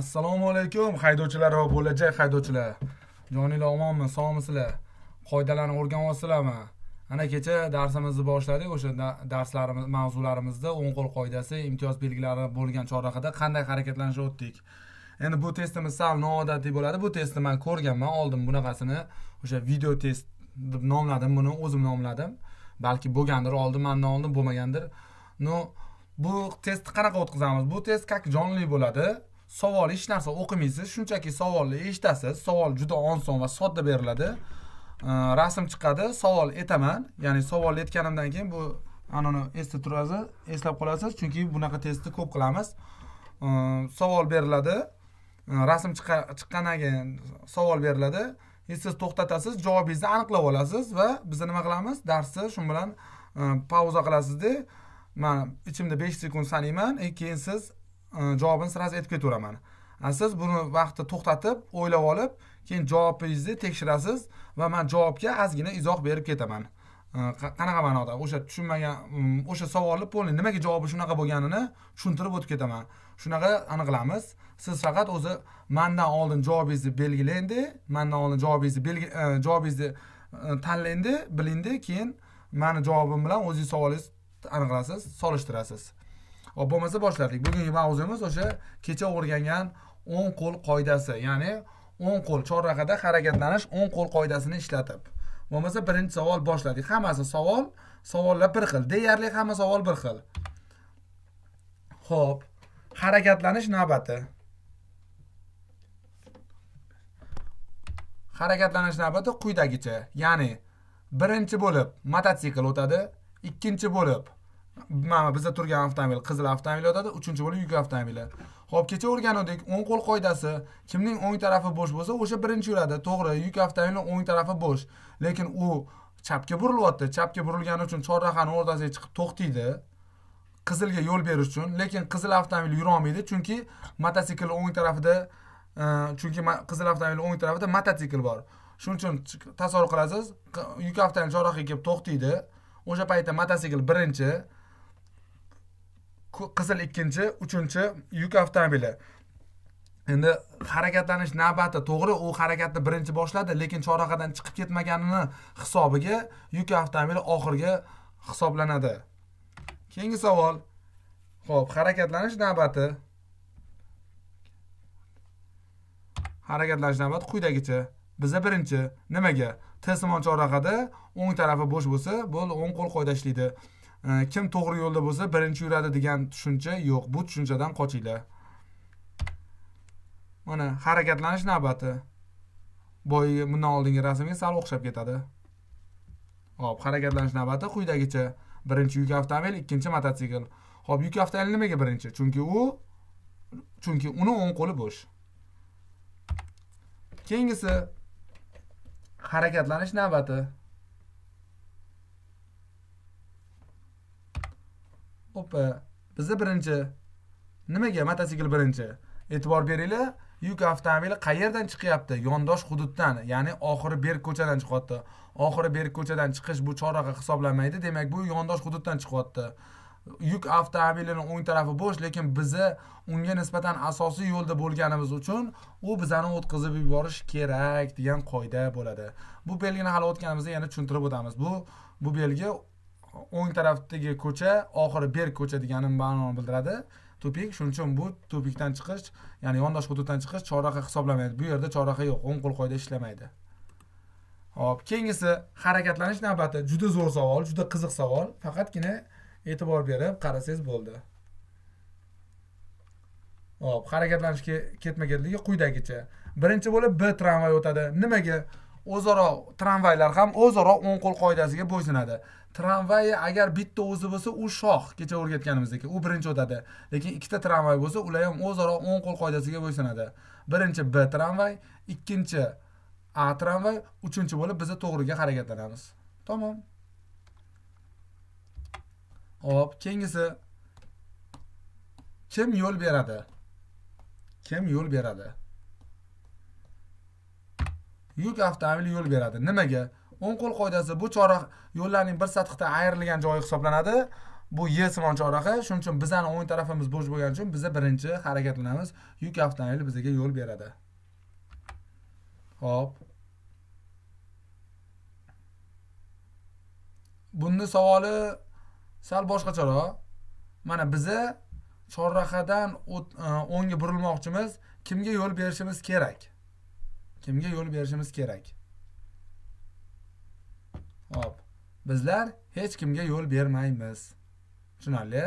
assalomu alaykum haydovchilar va bo'lajak haydovchilar joninglar omonmi sog'misizlar qoidalarni o'rganyapsizlarmi ana kecha darsimizni boshladik o'sha darslarimiz mavzularimizda o'ng qo'l qoidasi imtiyoz belgilari bo'lgan chorrahada qanday harakatlanishni o'tdik endi bu testimiz sal noodatiy bo'ladi bu testni man ko'rganman oldin bunaqasini o'sha video test deb nomladim buni o'zim nomladim balki bo'lgandir oldin mandan oldin bo'lmagandir no bu testni qanaqa o'tkazamiz bu test как jonli bo'ladi savol hech narsa o'qimaysiz shunchaki savolni eshitasiz savol juda oson va sodda beriladi rasm chiqadi savol etaman ya'ni savol aytganimdan keyin bu anani esda turasiz eslab qolasiz chunki bunaqa testni ko'p qilamiz savol beriladi rasm chiqqandan keyin savol beriladi siz to'xtatasiz javobingizni aniqlab olasiz va biz nima qilamiz darsni shu bilan e, pauza qilasizda man ichimda besh sekund sanayman e, keyin siz Э, javobini sirasi aytib ketaveraman siz buni vaqtni to'xtatib o'ylab olib keyin javobingizni tekshirasiz va man javobga ozgina izoh berib ketaman э, qanaqa ma'noda o'sha tushunmagan o'sha savolni полный nimaga javobi shunaqa bo'lganini tushuntirib o'tib ketaman shunaqa aniqlamiz siz faqat o'zi mandan oldin javobingizni belgilandi mandan oldin javobingizni e, javobingizni e, tanlandi bilindi keyin mani javobim bilan o'zingiz savolingizni aniqlasiz solishtirasiz hop bo'lmasa boshladik bugungi mavzumiz o'sha kecha o'rgangan o'ng qo'l qoidasi ya'ni o'ng qo'l chorrahada harakatlanish o'ng qo'l qoidasini ishlatib bo'lmasa birinchi savol boshladik hammasi savol savollar bir xil deyarli hamma savol bir xil ho'p harakatlanish navbati harakatlanish navbati quyidagicha ya'ni birinchi bo'lib mototsikl o'tadi ikkinchi bo'lib mana bizda turgan avtomobil qizil avtomobil yotadi uchinchi bo'lib yuk avtomobili ho'p kecha o'rganuvdik o'ng qo'l qoidasi kimning o'ng tarafi bo'sh bo'lsa o'sha birinchi yuradi to'g'ri yuk avtomobilni o'ng tarafi bo'sh lekin u chapga burilyapti chapga burilgani uchun chorrahani o'rtasiga chiqib to'xtaydi qizilga yo'l berish uchun lekin qizil avtomobil yurolmaydi chunki mototsikl o'ng tarafida e, chunki qizil avtomobil o'ng tarafida mototsikl bor shuning uchun tasavvur qilasiz yuk avtomobil chorrahaga kelib to'xtaydi o'sha paytda mototsikl birinchi qizil ikkinchi uchinchi yuk avtomobili endi harakatlanish navbati to'g'ri u harakatni birinchi boshladi lekin chorrahadan chiqib ketmaganini hisobiga yuk avtomobili oxirgi hisoblanadi keyingi savol ho'p harakatlanish navbati harakatlanish navbati quyidagicha biza birinchi nimaga t simon chorrahada o'ng tarafi bo'sh bo'lsa bo'ldi o'ng qo'l qo'yda ishlaydi E, kim to'g'ri yo'lda bo'lsa birinchi yuradi degan tushuncha yo'q bu tushunchadan qochinglar mana harakatlanish navbati boyagi bundan oldingi rasmga sal o'xshab ketadi hop harakatlanish navbati quyidagicha birinchi yuk avtomobil ikkinchi mototsikl hop yuk avtomobil nimaga birinchi chunki u chunki uni o'ng qo'li bo'sh keyingisi harakatlanish navbati opa bizda birinchi nimaga mototsikl birinchi? E'tibor beringlar, yuk avtomobili qayerdan chiqyapti? Yondosh hududdan, ya'ni oxiri berk ko'chadan chiqyapti. Oxiri berk ko'chadan chiqish bu chorraqa hisoblanmaydi. Demak, bu yondosh hududdan chiqyapti. Yuk avtomobilini o'ng tarafi bo'sh, lekin bizi unga nisbatan asosiy yo'lda bo'lganimiz uchun u bizani o'tkazib yuborish kerak degan qoida bo'ladi. Bu belgini hali o'tganimizda yana tushuntirib o'tamiz. Bu bu belgi o'ng tarafdagi ko'cha oxiri berk ko'cha degani ma'noni bildiradi tupik shuning uchun bu tupikdan chiqish ya'ni yondosh hududdan chiqish chorraha hisoblanmaydi bu yerda chorraha yo'q o'ng qo'l qoida ishlamaydi hop keyingisi harakatlanish navbati juda zo'r savol juda qiziq savol faqatgina e'tibor berib qarasangiz bo'ldi hop harakatlanish ketma ketligi quyidagicha birinchi bo'lib b tramvay o'tadi nimaga o'zaro tramvaylar ham o'zaro o'ng qo'l qoidasiga bo'ysunadi tramvay agar bitta o'zi bo'lsa u shoh kecha o'rgatganimizdek u birinchi o'tadi lekin ikkita tramvay bo'lsa ular ham o'zaro o'ng qo'l qoidasiga bo'ysunadi birinchi b tramvay ikkinchi a tramvay uchinchi bo'lib biza to'g'riga harakatlanamiz tamom hop keyingisi kim yo'l beradi kim yo'l beradi yuk avtomobili yo'l beradi nimaga o'ng qo'l qoidasi bu chorrah yo'llarning bir sathiqdan ayrilgan joyi hisoblanadi bu y simon chorrahi shuning uchun bizani o'ng tarafimiz bo'sh bo'lgani uchun biza birinchi harakatlanamiz yuk avtomobili bizga yo'l beradi Hop. Bunning savoli sal boshqacharoq. Mana biza chorrahadan e, o'ngga burilmoqchimiz, kimga yo'l berishimiz kerak? Kimga yo'l berishimiz kerak? hop bizlar hech kimga yo'l bermaymiz tushunarli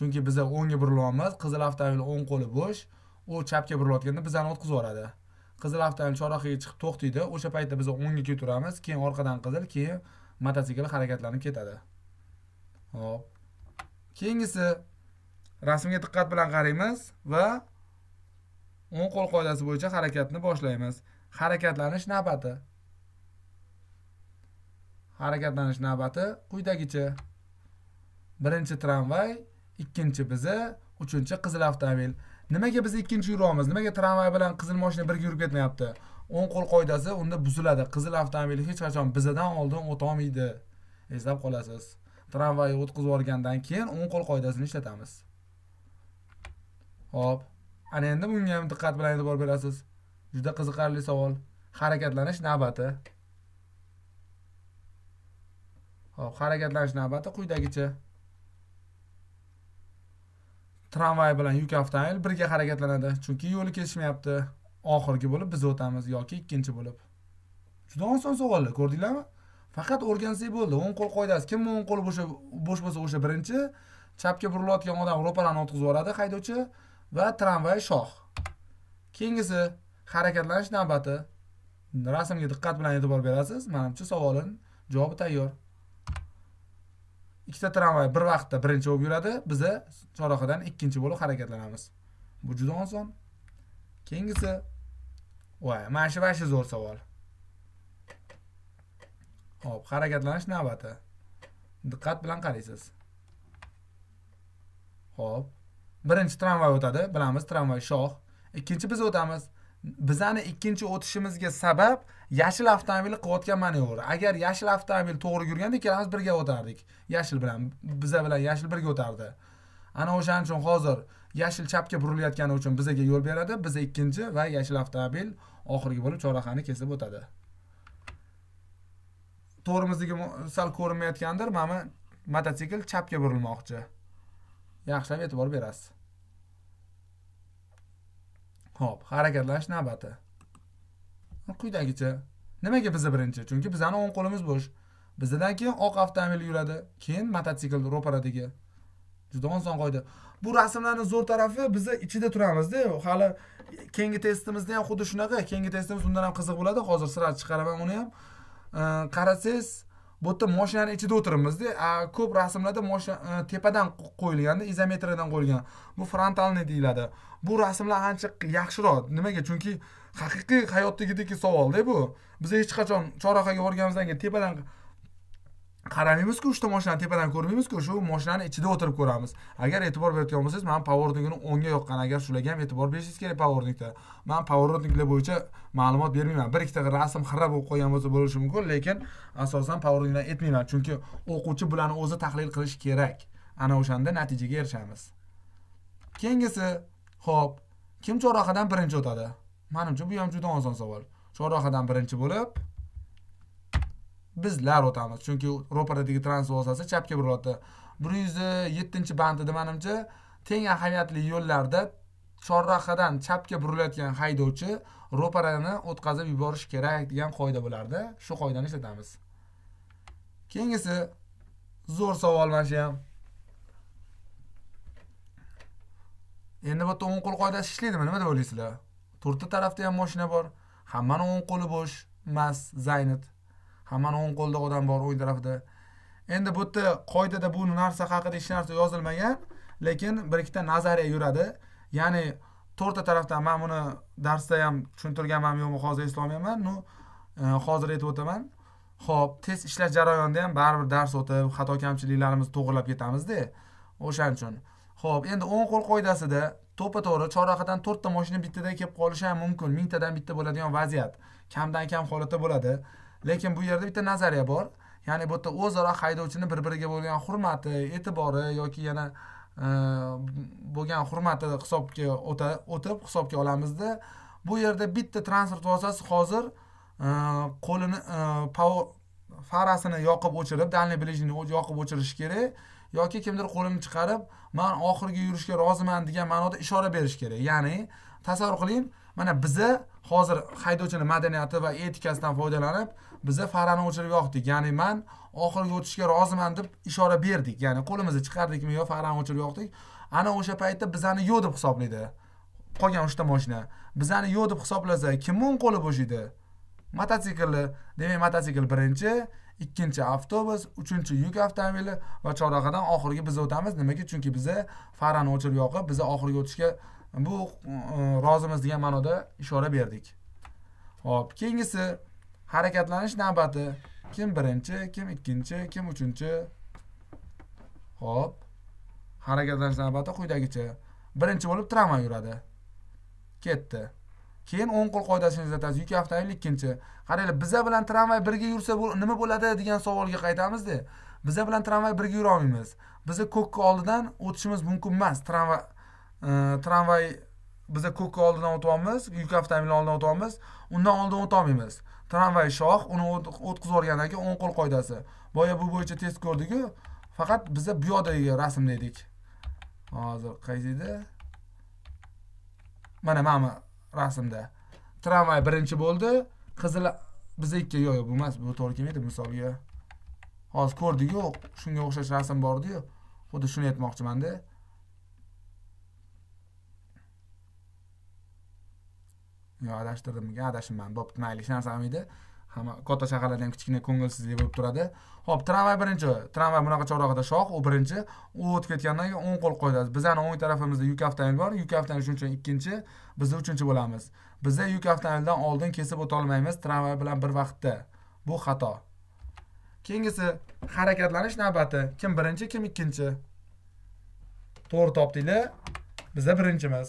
chunki biza o'ngga burilyapmiz qizil avtomobil o'ng qo'li bo'sh u chapga burilayotganda bizani o'tkazib yuboradi qizil avtomobil chorrahaga chiqib to'xtaydi o'sha paytda biz o'ngga ketaveramiz keyin orqadan qizil keyin mototsikl harakatlanib ketadi hop keyingisi rasmga diqqat bilan qaraymiz va o'ng qo'l qoidasi bo'yicha harakatni boshlaymiz harakatlanish navbati harakatlanish navbati quyidagicha birinchi tramvay ikkinchi biza uchinchi qizil avtomobil nimaga biz ikkinchi yuryapmiz nimaga tramvay bilan qizil mashina birga yurib ketmayapti o'ng qo'l qoidasi unda buziladi qizil avtomobil hech qachon bizadan oldin o'tolmaydi eslab qolasiz tramvayni o'tkazib yuborgandan keyin o'ng qo'l qoidasini ishlatamiz ho'p ana endi bunga ham diqqat bilan e'tibor berasiz juda qiziqarli savol harakatlanish navbati Xo'p, harakatlanish navbati quyidagicha. Tramvay bilan yuk avtomobil birga harakatlanadi, chunki yo'li kesishmayapti. Oxirgi bo'lib biz o'tamiz yoki ikkinchi bo'lib. Juda oson savollar, ko'rdinglarmi? Faqat o'rgansak bo'ldi. O'ng qo'l qoidasi. Kim o'ng qo'li bo'sh bo'sh bo'lsa o'sha birinchi, chapga burilayotgan odam ro'parani o'tkazib yuboradi haydovchi va tramvay shoh. Keyingisi harakatlanish navbati. Rasmga diqqat bilan e'tibor berasiz. Menimcha savolning javobi tayyor. ikkita tramvay bir vaqtda birinchi bo'lib yuradi biza chorrahadan ikkinchi bo'lib harakatlanamiz bu juda oson keyingisi voy mana shu vasha zo'r savol hop harakatlanish navbati diqqat bilan qaraysiz hop birinchi tramvay o'tadi bilamiz tramvay shoh ikkinchi biz o'tamiz bizani ikkinchi o'tishimizga sabab yashil avtomobil qilayotgan manevri agar yashil avtomobil to'g'ri yurganda ikkalamiz birga o'tardik yashil bilan biza bilan yashil birga o'tardi ana o'shaning uchun hozir yashil chapga burilayotgani uchun bizaga yo'l beradi biza ikkinchi va yashil avtomobil oxirgi bo'lib chorrahani kesib o'tadi to'g'rimizdagi sal ko'rinmayotgandir mana mototsikl chapga burilmoqchi yaxshilab e'tibor berasiz ho'p harakatlash navbati. Quyidagicha. Nimaga biza birinchi? Chunki bizani o'ng qo'limiz bo'sh. Bizdan keyin oq avtomobil yuradi, keyin mototsikl ro'paradagi. Juda oson qoida. Bu rasmlarning zo'r tarafi biza ichida turamizda. Hali keyingi testimizda ham xuddi shunaqa. Keyingi testimiz undan ham qiziq bo'ladi. Hozir sira chiqaraman uni ham. Qarasangiz, bu yerda moshinani ichida o'tiribmizda ko'p rasmlarda moshina e, tepadan qo'yilganda izometriyadan qo'yilgan bu frontalniy deyiladi bu rasmlar ancha yaxshiroq nimaga chunki haqiqiy hayotdagidek savolda bu biz hech qachon chorrahaga borganimizdan keyin tepadan qaramaymizku uchta mashinani tepadan ko'rmaymizku shu moshinani ichida o'tirib ko'ramiz agar e'tibor berayotgan bo'lsangiz man powernikni o'ngga yoqqan agar shularga ham e'tibor berishingiz kerak powernikda man powerniklar bo'yicha ma'lumot bermayman bir ikkita rasm xira bo'lib qolgan bo'lsa bo'lishi mumkin lekin asosan powernikdan aytmayman chunki o'quvchi bularni o'zi tahlil qilishi kerak ana o'shanda natijaga erishamiz keyingisi ho'p kim chorrahadan birinchi o'tadi manimcha bu ham juda oson savol chorrahadan birinchi bo'lib bizlar o'tamiz chunki ro'paradagi trans vositasi chapga buriladi bir yuz yettinchi bandida manimcha teng ahamiyatli yo'llarda chorrahadan chapga burilayotgan haydovchi ro'parani o'tkazib yuborish kerak degan qoida bo'lardi shu qoidani ishlatamiz keyingisi zo'r savol mana shu ham endi bu yerda o'ng qo'l qoidasi ishlaydimi nima deb o'ylaysizlar to'rtta tarafda ham mashina bor hammani o'ng qo'li bo'sh mas zaynit hammani o'ng qo'lida odam bor o'ng tarafida endi bu yerda qoidada bu narsa haqida hech narsa yozilmagan lekin bir ikkita nazariya yuradi ya'ni to'rtta tarafdan man buni darsda ham tushuntirganman yo'qmi hozir eslolmayman ну e, hozir aytib o'taman ho'p test ishlash jarayonida ham baribir dars o'tib xato kamchiliklarimizni to'g'irlab ketamizda o'shaning uchun ho'p endi o'ng qo'l qoidasida to'ppa to'g'ri chorrahadan to'rtta moshina bittada kelib qolishi ham mumkin mingtadan bitta bo'ladigan vaziyat kamdan kam holatda bo'ladi lekin bu yerda bitta nazariya bor ya'ni bu yerda o'zaro haydovchini bir biriga bo'lgan hurmati e'tibori yoki yana e, bo'lgan hurmati hisobga o'tib hisobga olamizda bu yerda bitta transport vositasi hozir e, qo'lini e, farasini yoqib o'chirib dalniy ближний yoqib o'chirishi kerak yoki kimdir qo'lini chiqarib man oxirgi yurishga roziman degan ma'noda ishora berish kerak ya'ni tasavvur qiling mana biza hozir haydovchini madaniyati va etikasidan foydalanib biza farani o'chirib yoqdik ya'ni man oxiriga o'tishga roziman deb ishora berdik ya'ni qo'limizni chiqardikmi yo farani o'chirib yoqdik ana o'sha paytda bizani yo'q deb hisoblaydi qolgan uchta moshina bizani yo'q deb hisoblasa kimni qo'li bo'sh edi mototsiklni demak mototsikl birinchi ikkinchi avtobus uchinchi yuk avtomobili va chorrahadan oxirgi biz o'tamiz nimaga chunki biza farani o'chirib yoqib biza oxirgi o'tishga bu e, rozimiz degan ma'noda ishora berdik hop keyingisi harakatlanish navbati kim birinchi kim ikkinchi kim uchinchi hop harakatlanish navbati quyidagicha birinchi bo'lib tramvay yuradi ketdi keyin o'ng qo'l qoidasini izlatasiz. yuk avtomobil ikkinchi qaranglar biza bilan tramvay birga yursa bu, nima bo'ladi degan savolga qaytamizda biza bilan tramvay birga yura olmaymiz Biz ko'kka oldidan o'tishimiz mumkin emas tramvay tramvay biza ko'kka oldidan o'tyapmiz yuk avtomobili oldidan o'tyapmiz undan oldin o'tolmaymiz tramvay shoh uni o'tqizib yuborgandan keyin o'ng qo'l qoidasi boya bu bo'yicha test ko'rdiku faqat biza bu yoqdagi rasmlaydik hozir qaysi edi mana mana bu rasmda tramvay birinchi bo'ldi qizil biza ikki yo'q yo'q bu emas bu to'g'ri kelmaydi misolga hozir ko'rdiku shunga o'xshash rasm bordiyu xuddi shuni aytmoqchimanda yo adashtirdimmikan adashibman bo'pti mayli hech narsa deydi hamma katta shaharlarda ham kichkina ko'ngilsizlik bo'lib turadi ho'p tramvay birinchi tramvay bunaqa chorrahada shoh u birinchi u o'tib ketgandan keyin o'ng qo'l qo'yadi bizani o'ng tarafimizda yuk avtomobil bor yuk avtomobil shuning uchun ikkinchi biz uchinchi bo'lamiz biza yuk avtomobildan oldin kesib o'tolmaymiz tramvay bilan bir vaqtda bu xato keyingisi harakatlanish navbati kim birinchi kim ikkinchi to'g'ri topdinglar biza birinchimiz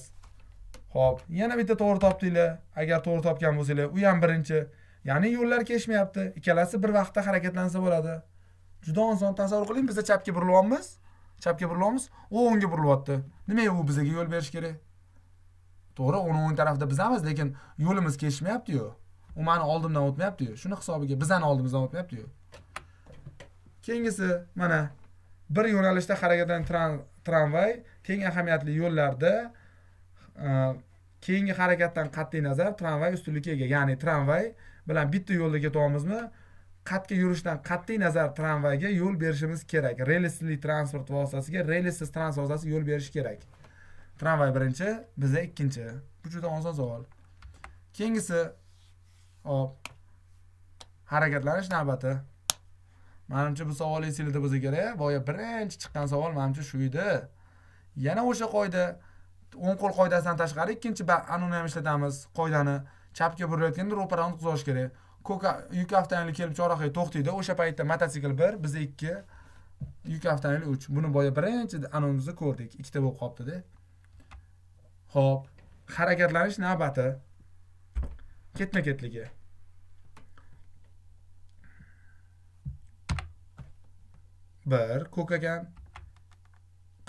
Xo'p, yana bitta to'g'ri topdinglar. Agar to'g'ri topgan bo'lsanglar, u ham birinchi. Ya'ni yo'llar kesishmayapti. Ikkalasi bir vaqtda harakatlansa bo'ladi. Juda oson tasavvur qiling, biz chapga burilyapmiz. Chapga burilyapmiz, u o'ngga burilyapti. Nimaga u bizga yo'l berish kerak? To'g'ri, uni o'ng tarafda bizamiz, lekin yo'limiz kesishmayapti-yu. U meni oldimdan o'tmayapti-yu. Shuni hisobiga bizani oldimizdan o'tmayapti-yu. Keyingisi mana bir yo'nalishda harakatlangan tramvay teng ahamiyatli yo'llarda keyingi harakatdan qat'iy nazar tramvay ustunlikka ega ya'ni tramvay bilan bitta yo'lda ketyapmizmi qatga yurishdan qat'iy nazar tramvayga yo'l berishimiz kerak relisli transport vositasiga relissiz transport vositasi yo'l berishi kerak tramvay birinchi biza ikkinchi bu juda oson savol keyingisi hop harakatlanish navbati manimcha bu savol esinglarda bo'lsa kerak boya birinchi chiqqan savol manimcha shu edi yana o'sha qoida o'ng qo'l qoidasidan tashqari ikkinchi anuni ham ishlatamiz qoidani chapga burilayotganda ro'parani tuzatish kerak ko'k yuk avtomobili kelib chorrahaga to'xtaydi o'sha paytda mototsikl bir biza ikki yuk avtomobili uch buni boya birinchi anonimizda ko'rdik ikkita bo'lib qolibdida ho'p harakatlanish navbati ketma ketligi bir ko'k ekan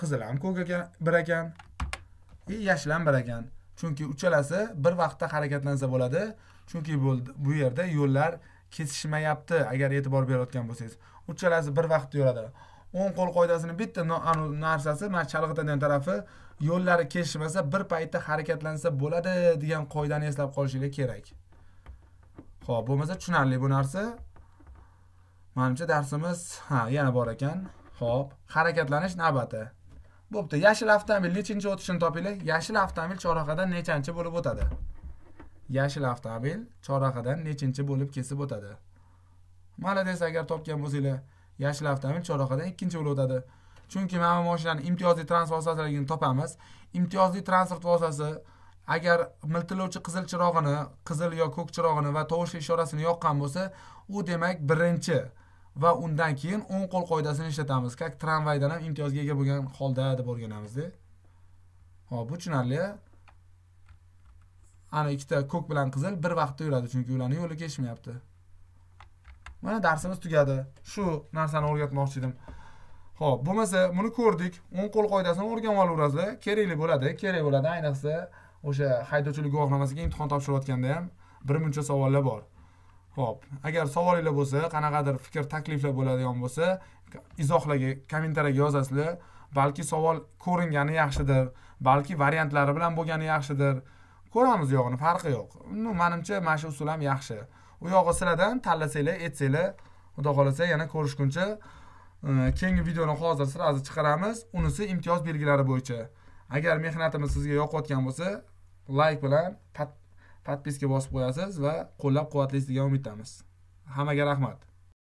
qizil ham ko'k ekan bir ekan и yashlanbar ekan chunki uchalasi bir vaqtda harakatlansa bo'ladi chunki bu yerda yo'llar kesishmayapti agar e'tibor berayotgan bo'lsangiz uchalasi bir vaqtda yuradi o'ng qo'l qoidasini bitta narsasi mana chalg'itadigan tarafi yo'llari kesishmasa bir paytda harakatlansa bo'ladi degan qoidani eslab qolishinglar kerak ho'p bo'lmasa tushunarli bu narsa manimcha darsimiz ha yana bor ekan ho'p harakatlanish navbati bo'pti yashil avtomobil nechinchi o'tishini topinglar yashil avtomobil chorrahadan nechanchi bo'lib o'tadi yashil avtomobil chorrahadan nechinchi bo'lib kesib o'tadi desa agar topgan bo'lsanglar yashil avtomobil chorrahadan ikkinchi bo'lib o'tadi chunki mana bu mashinaning imtiyozli transport vositaligini topamiz imtiyozli transport vositasi agar miltillovchi qizil chirog'ini qizil yo ko'k chirog'ini va tovushli ishorasini yoqqan bo'lsa u demak birinchi va undan keyin o'ng qo'l qoidasini ishlatamiz как tramvaydan ham imtiyozga ega bo'lgan holda deb o'rganamizda hop bu tushunarli ana ikkita ko'k bilan qizil bir vaqtda yuradi chunki ularni yo'li kesishmayapti mana darsimiz tugadi shu narsani o'rgatmoqchi edim ho'p bo'lmasa buni ko'rdik o'ng qo'l qoidasini o'rganib olaverasizlar kerakli bo'ladi kerak bo'ladi ayniqsa o'sha haydovchilik guvohnomasiga imtihon topshirayotganda ham birmuncha savollar bor ho'p agar savolinglar bo'lsa, qanaqadir fikr, takliflar bo'ladigan bo'lsa, izohlarga kommentariyaga yozasizlar. Balki savol ko'ringani yaxshidir, balki variantlari bilan bo'lgani yaxshidir. Ko'ramiz yog'ini, farqi yo'q. No, menimcha mana shu usul ham yaxshi. U yog'i sizlardan tanlasanglar, aytsanglar xudo xohlasa yana ko'rishguncha e, keyingi videoni hozir sirazi chiqaramiz unisi imtiyoz belgilari bo'yicha agar mehnatimiz sizga yoqayotgan bo'lsa layk bilan подписка bosib qo'yasiz va qo'llab quvvatlaysiz degan umiddamiz hammaga rahmat